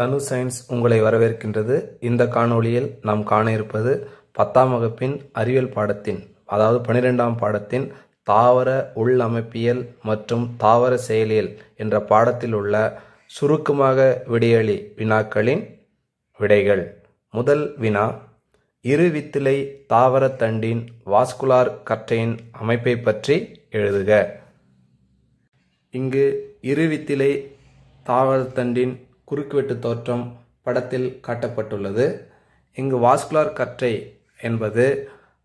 தனு சயின்ஸ் உங்களை வரவேற்கின்றது இந்த காணொளியில் நாம் காண இருப்பது பத்தாம் வகுப்பின் அறிவியல் பாடத்தின் அதாவது பனிரெண்டாம் பாடத்தின் தாவர உள்ளமைப்பியல் மற்றும் தாவர செயலியல் என்ற பாடத்தில் உள்ள சுருக்கமாக விடையளி வினாக்களின் விடைகள் முதல் வினா இருவித்திலை தாவரத்தண்டின் வாஸ்குலார் கற்றையின் அமைப்பை பற்றி எழுதுக இங்கு இருவித்திலை தாவரத்தண்டின் குறுக்குவெட்டு தோற்றம் படத்தில் காட்டப்பட்டுள்ளது இங்கு வாஸ்குலார் கற்றை என்பது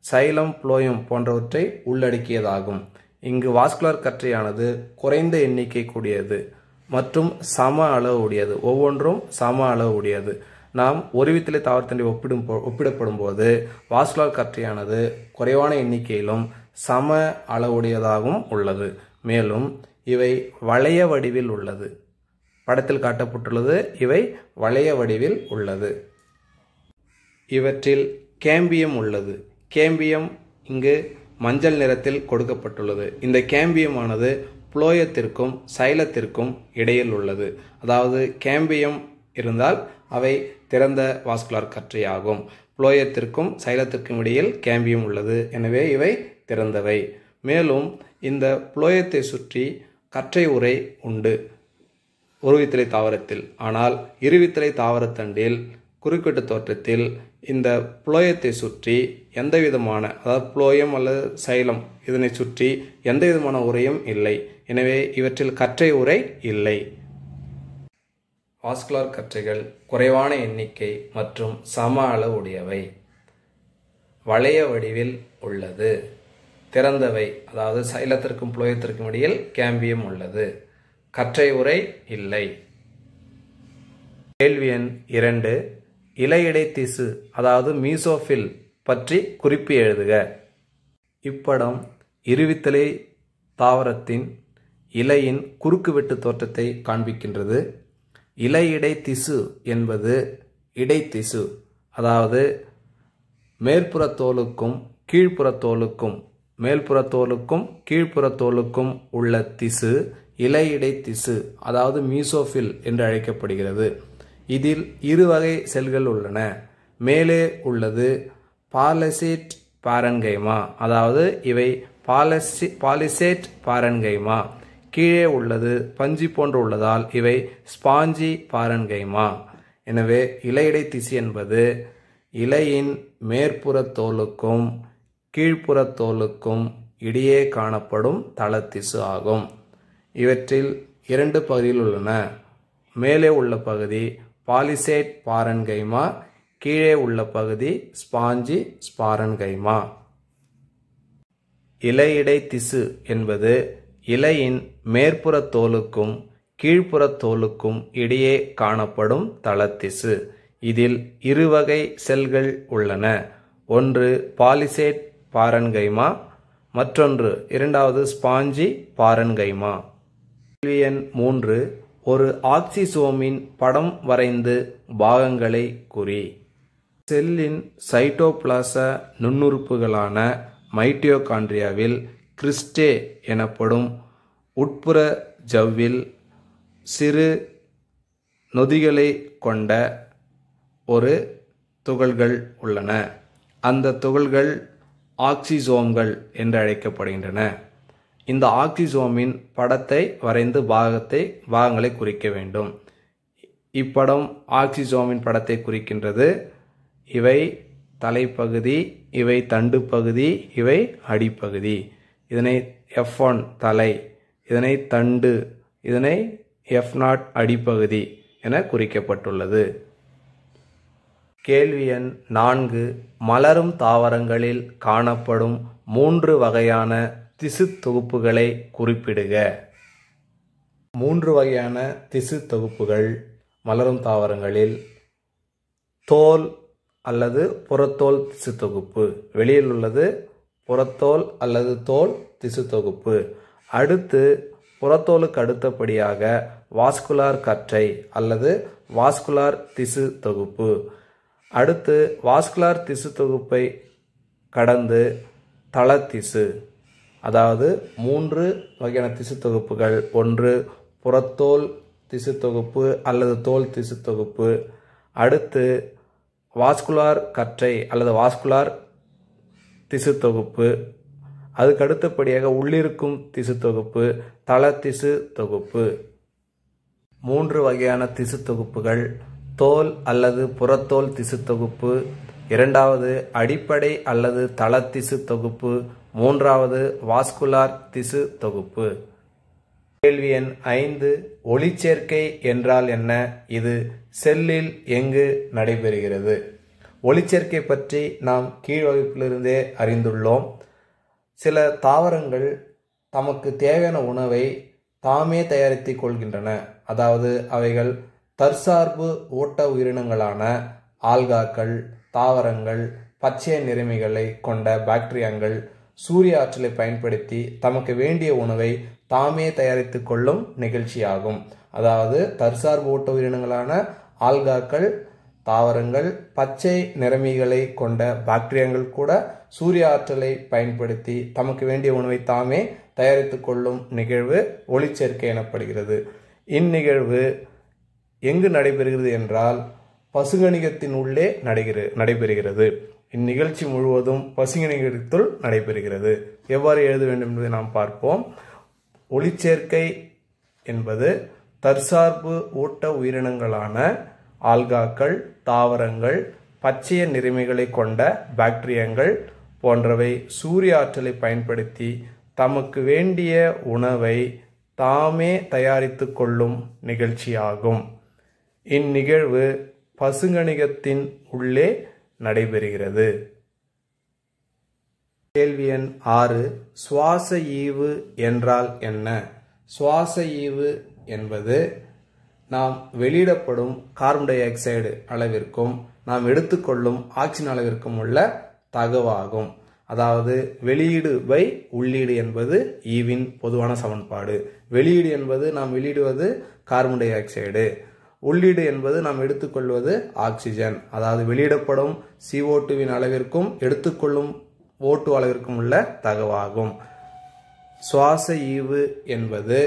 சைலம் புளோயம் போன்றவற்றை உள்ளடக்கியதாகும் இங்கு வாஸ்குலார் கற்றையானது குறைந்த எண்ணிக்கை கூடியது மற்றும் சம அளவு உடையது ஒவ்வொன்றும் சம அளவு உடையது நாம் ஒரு வித்திலை தாவரத்தண்டி ஒப்பிடும் ஒப்பிடப்படும் போது வாஸ்குலார் கற்றையானது குறைவான எண்ணிக்கையிலும் சம அளவுடையதாகவும் உள்ளது மேலும் இவை வளைய வடிவில் உள்ளது படத்தில் காட்டப்பட்டுள்ளது இவை வளைய வடிவில் உள்ளது இவற்றில் கேம்பியம் உள்ளது கேம்பியம் இங்கு மஞ்சள் நிறத்தில் கொடுக்கப்பட்டுள்ளது இந்த கேம்பியமானது புளோயத்திற்கும் சைலத்திற்கும் இடையில் உள்ளது அதாவது கேம்பியம் இருந்தால் அவை திறந்த வாஸ்குலார் கற்றையாகும் புளோயத்திற்கும் சைலத்திற்கும் இடையில் கேம்பியம் உள்ளது எனவே இவை திறந்தவை மேலும் இந்த புளோயத்தை சுற்றி கற்றை உரை உண்டு ஒருவித்திலை தாவரத்தில் ஆனால் இருவித்திரை தாவரத்தண்டில் குறுக்கிட்ட தோற்றத்தில் இந்த புலோயத்தை சுற்றி எந்த விதமான அதாவது புலோயம் அல்லது சைலம் இதனை சுற்றி எந்த விதமான உரையும் இல்லை எனவே இவற்றில் கற்றை உரை இல்லை வாஸ்குலார் கற்றைகள் குறைவான எண்ணிக்கை மற்றும் சம அளவுடையவை வளைய வடிவில் உள்ளது திறந்தவை அதாவது சைலத்திற்கும் புலோயத்திற்கும் இடையில் கேம்பியம் உள்ளது கற்றை உரை இல்லை கேள்வி எண் இரண்டு இலையிடை திசு அதாவது மீசோஃபில் பற்றி குறிப்பு எழுதுக இப்படம் இருவித்தலை தாவரத்தின் இலையின் குறுக்குவெட்டு தோற்றத்தை காண்பிக்கின்றது இலையிடை திசு என்பது இடைத்திசு அதாவது மேற்புற தோலுக்கும் கீழ்ப்புற தோலுக்கும் மேல்புற தோலுக்கும் கீழ்ப்புற தோலுக்கும் உள்ள திசு இலையிடை திசு அதாவது மீசோஃபில் என்று அழைக்கப்படுகிறது இதில் இரு வகை செல்கள் உள்ளன மேலே உள்ளது பாலசேட் பாரன்கைமா அதாவது இவை பாலசி பாலிசேட் பாரன்கைமா கீழே உள்ளது பஞ்சி போன்று உள்ளதால் இவை ஸ்பாஞ்சி பாரன்கைமா எனவே இலையிடை திசு என்பது இலையின் மேற்புற தோலுக்கும் கீழ்ப்புற தோலுக்கும் இடையே காணப்படும் தளத்திசு ஆகும் இவற்றில் இரண்டு பகுதியில் உள்ளன மேலே உள்ள பகுதி பாலிசேட் பாரன்கைமா கீழே உள்ள பகுதி ஸ்பாஞ்சி ஸ்பாரன்கைமா இலையிடை திசு என்பது இலையின் மேற்புற தோலுக்கும் கீழ்ப்புற தோலுக்கும் இடையே காணப்படும் தளத்திசு இதில் இருவகை செல்கள் உள்ளன ஒன்று பாலிசேட் பாரன்கைமா மற்றொன்று இரண்டாவது ஸ்பாஞ்சி பாரன்கைமா கேள்வி எண் மூன்று ஒரு ஆக்சிசோமின் படம் வரைந்து பாகங்களை குறி செல்லின் சைட்டோபிளாச நுண்ணுறுப்புகளான மைட்டியோகாண்ட்ரியாவில் கிறிஸ்டே எனப்படும் உட்புற ஜவ்வில் சிறு நொதிகளை கொண்ட ஒரு துகள்கள் உள்ளன அந்த துகள்கள் ஆக்சிசோம்கள் என்று அழைக்கப்படுகின்றன இந்த ஆக்சிசோமின் படத்தை வரைந்து பாகத்தை பாகங்களை குறிக்க வேண்டும் இப்படம் ஆக்சிசோமின் படத்தை குறிக்கின்றது இவை தலைப்பகுதி இவை தண்டு பகுதி இவை அடிப்பகுதி இதனை எஃப் ஒன் தலை இதனை தண்டு இதனை எஃப் நாட் அடிப்பகுதி என குறிக்கப்பட்டுள்ளது கேள்வி எண் நான்கு மலரும் தாவரங்களில் காணப்படும் மூன்று வகையான திசு தொகுப்புகளை குறிப்பிடுக மூன்று வகையான திசு தொகுப்புகள் மலரும் தாவரங்களில் தோல் அல்லது புறத்தோல் திசு தொகுப்பு வெளியில் உள்ளது புறத்தோல் அல்லது தோல் திசு தொகுப்பு அடுத்து புறத்தோலுக்கு அடுத்தபடியாக வாஸ்குலார் கற்றை அல்லது வாஸ்குலார் திசு தொகுப்பு அடுத்து வாஸ்குலார் திசு தொகுப்பை கடந்து தளத்திசு அதாவது மூன்று வகையான திசு தொகுப்புகள் ஒன்று புறத்தோல் திசு தொகுப்பு அல்லது தோல் திசு தொகுப்பு அடுத்து வாஸ்குலார் கற்றை அல்லது வாஸ்குலார் திசு தொகுப்பு அதுக்கு அடுத்தபடியாக உள்ளிருக்கும் திசு தொகுப்பு தள திசு தொகுப்பு மூன்று வகையான திசு தொகுப்புகள் தோல் அல்லது புறத்தோல் திசு தொகுப்பு இரண்டாவது அடிப்படை அல்லது தள திசு தொகுப்பு மூன்றாவது வாஸ்குலார் திசு தொகுப்பு கேள்வி எண் ஐந்து ஒளிச்சேர்க்கை என்றால் என்ன இது செல்லில் எங்கு நடைபெறுகிறது ஒளிச்சேர்க்கை பற்றி நாம் கீழ்வகுப்பிலிருந்தே அறிந்துள்ளோம் சில தாவரங்கள் தமக்கு தேவையான உணவை தாமே தயாரித்து கொள்கின்றன அதாவது அவைகள் தற்சார்பு ஓட்ட உயிரினங்களான ஆல்காக்கள் தாவரங்கள் பச்சை நிறைமைகளை கொண்ட பாக்டீரியாங்கள் சூரிய ஆற்றலை பயன்படுத்தி தமக்கு வேண்டிய உணவை தாமே தயாரித்து கொள்ளும் நிகழ்ச்சியாகும் அதாவது தற்சார்பு ஓட்ட உயிரினங்களான ஆல்காக்கள் தாவரங்கள் பச்சை நிறமிகளை கொண்ட பாக்டீரியாங்கள் கூட சூரிய ஆற்றலை பயன்படுத்தி தமக்கு வேண்டிய உணவை தாமே தயாரித்து கொள்ளும் நிகழ்வு ஒளிச்சேர்க்கை எனப்படுகிறது இந்நிகழ்வு எங்கு நடைபெறுகிறது என்றால் பசுகணிகத்தின் உள்ளே நடைபெறுகிறது இந்நிகழ்ச்சி முழுவதும் பசுங்கிணிகத்துள் நடைபெறுகிறது எவ்வாறு எழுத வேண்டும் என்பதை நாம் பார்ப்போம் ஒளிச்சேர்க்கை என்பது தற்சார்பு ஊட்ட உயிரினங்களான ஆல்காக்கள் தாவரங்கள் பச்சைய நிறைமைகளை கொண்ட பாக்டீரியங்கள் போன்றவை சூரிய ஆற்றலை பயன்படுத்தி தமக்கு வேண்டிய உணவை தாமே தயாரித்து கொள்ளும் நிகழ்ச்சியாகும் இந்நிகழ்வு பசுங்கணிகத்தின் உள்ளே நடைபெறுகிறது கேள்வி எண் ஆறு சுவாச ஈவு என்றால் என்ன சுவாச ஈவு என்பது நாம் வெளியிடப்படும் கார்பன் டை ஆக்சைடு அளவிற்கும் நாம் எடுத்துக்கொள்ளும் ஆக்சிஜன் அளவிற்கும் உள்ள தகவாகும் அதாவது வெளியீடு பை உள்ளீடு என்பது ஈவின் பொதுவான சமன்பாடு வெளியீடு என்பது நாம் வெளியிடுவது கார்பன் டை ஆக்சைடு உள்ளீடு என்பது நாம் எடுத்துக்கொள்வது ஆக்சிஜன் அதாவது வெளியிடப்படும் சிஓ டூவின் அளவிற்கும் எடுத்துக்கொள்ளும் ஓட்டு அளவிற்கும் உள்ள தகவாகும் சுவாச ஈவு என்பது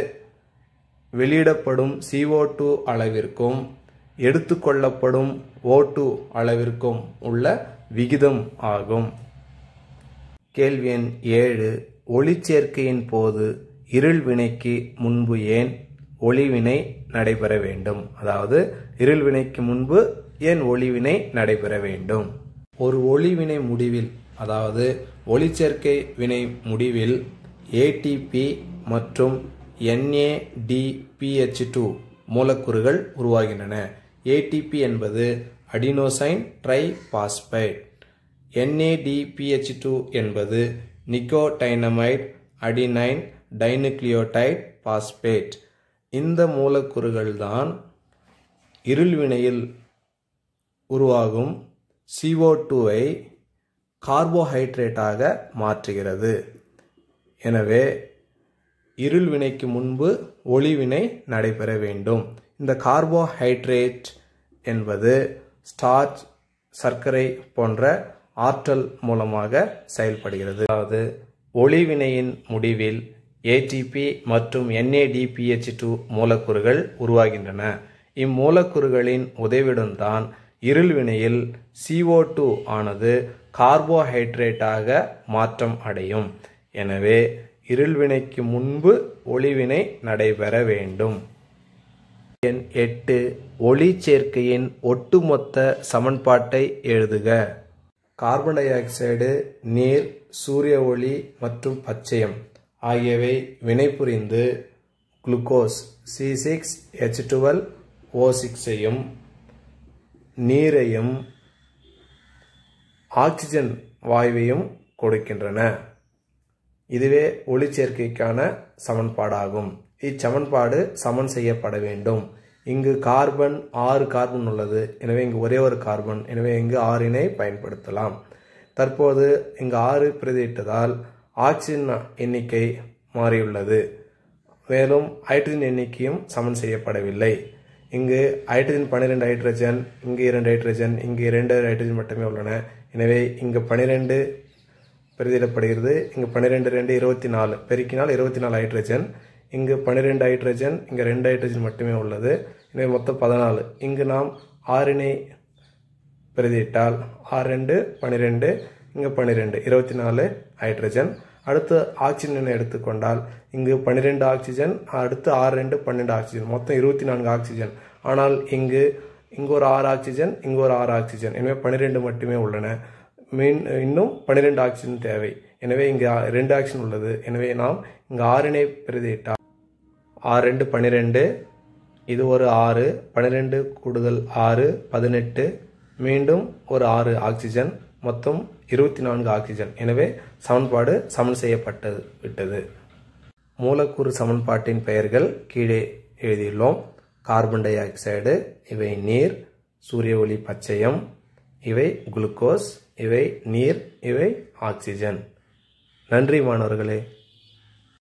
வெளியிடப்படும் சிஓ டூ அளவிற்கும் எடுத்துக்கொள்ளப்படும் ஓட்டு அளவிற்கும் உள்ள விகிதம் ஆகும் கேள்வி எண் ஏழு ஒளிச்சேர்க்கையின் போது இருள் வினைக்கு முன்பு ஏன் ஒளிவினை நடைபெற வேண்டும் அதாவது இருள்வினைக்கு முன்பு ஏன் ஒளிவினை நடைபெற வேண்டும் ஒரு ஒளிவினை முடிவில் அதாவது ஒளிச்சேர்க்கை வினை முடிவில் ஏடிபி மற்றும் என்ஏடிபிஹெச் டூ மூலக்கூறுகள் உருவாகின்றன ஏடிபி என்பது adenosine triphosphate NADPH two என்பது நிக்கோடைனமைட் அடினைன் டைனுக்ளியோடைட் பாஸ்பேட் இந்த மூலக்கூறுகள் தான் இருள்வினையில் உருவாகும் சிஓ டூவை கார்போஹைட்ரேட்டாக மாற்றுகிறது எனவே இருள் வினைக்கு முன்பு ஒளிவினை நடைபெற வேண்டும் இந்த கார்போஹைட்ரேட் என்பது ஸ்டார்ச் சர்க்கரை போன்ற ஆற்றல் மூலமாக செயல்படுகிறது அதாவது ஒளிவினையின் முடிவில் ஏடிபி மற்றும் என்ஏடிபிஎச் டூ மூலக்கூறுகள் உருவாகின்றன இம்மூலக்கூறுகளின் உதவியுடன் தான் இருள்வினையில் சிஓ டூ ஆனது கார்போஹைட்ரேட்டாக மாற்றம் அடையும் எனவே இருள்வினைக்கு முன்பு ஒளிவினை நடைபெற வேண்டும் எண் எட்டு ஒளி சேர்க்கையின் ஒட்டுமொத்த சமன்பாட்டை எழுதுக கார்பன் டை ஆக்சைடு நீர் சூரிய ஒளி மற்றும் பச்சையம் ஆகியவை வினைபுரிந்து glucose C six H twelve O சிக்ஸையும் நீரையும் ஆக்சிஜன் வாயுவையும் கொடுக்கின்றன இதுவே ஒளிச்சேர்க்கைக்கான சமன்பாடாகும் இச்சமன்பாடு சமன் செய்யப்பட வேண்டும் இங்கு கார்பன் ஆறு கார்பன் உள்ளது எனவே இங்கு ஒரே ஒரு கார்பன் எனவே இங்கு ஆறினை பயன்படுத்தலாம் தற்போது இங்கு ஆறு பிரதியிட்டதால் ஆக்சிஜன் எண்ணிக்கை மாறியுள்ளது மேலும் ஹைட்ரஜன் எண்ணிக்கையும் சமன் செய்யப்படவில்லை இங்கு ஹைட்ரஜன் பன்னிரெண்டு ஹைட்ரஜன் இங்கு இரண்டு ஹைட்ரஜன் இங்கு இரண்டு ஹைட்ரஜன் மட்டுமே உள்ளன எனவே இங்கு பன்னிரெண்டு பிரதிடப்படுகிறது இங்கு பன்னிரெண்டு ரெண்டு இருபத்தி நாலு பெருக்கினால் இருபத்தி நாலு ஹைட்ரஜன் இங்கு பன்னிரெண்டு ஹைட்ரஜன் இங்கே ரெண்டு ஹைட்ரஜன் மட்டுமே உள்ளது எனவே மொத்தம் பதினாலு இங்கு நாம் ஆறினை பிரதியிட்டால் ஆறு ரெண்டு பன்னிரெண்டு இங்கே பன்னிரெண்டு இருபத்தி நாலு ஹைட்ரஜன் அடுத்து ஆக்சிஜனை எடுத்துக்கொண்டால் இங்கு பன்னிரெண்டு ஆக்சிஜன் அடுத்து ஆறு ரெண்டு பன்னெண்டு ஆக்சிஜன் மொத்தம் இருபத்தி நான்கு ஆக்சிஜன் ஆனால் இங்கு இங்கு ஒரு ஆறு ஆக்சிஜன் இங்கு ஒரு ஆறு ஆக்சிஜன் எனவே பன்னிரெண்டு மட்டுமே உள்ளன மீன் இன்னும் பன்னிரெண்டு ஆக்சிஜன் தேவை எனவே இங்கு ரெண்டு ஆக்சிஜன் உள்ளது எனவே நாம் இங்கு ஆறினை பிரதியிட்டால் ஆறு ரெண்டு பன்னிரெண்டு இது ஒரு ஆறு பன்னிரெண்டு கூடுதல் ஆறு பதினெட்டு மீண்டும் ஒரு ஆறு ஆக்சிஜன் மொத்தம் இருபத்தி நான்கு ஆக்சிஜன் எனவே சமன்பாடு சமன் செய்யப்பட்டது விட்டது மூலக்கூறு சமன்பாட்டின் பெயர்கள் கீழே எழுதியுள்ளோம் கார்பன் டை ஆக்சைடு இவை நீர் சூரிய ஒளி பச்சையம் இவை குளுக்கோஸ் இவை நீர் இவை ஆக்சிஜன் நன்றி மாணவர்களே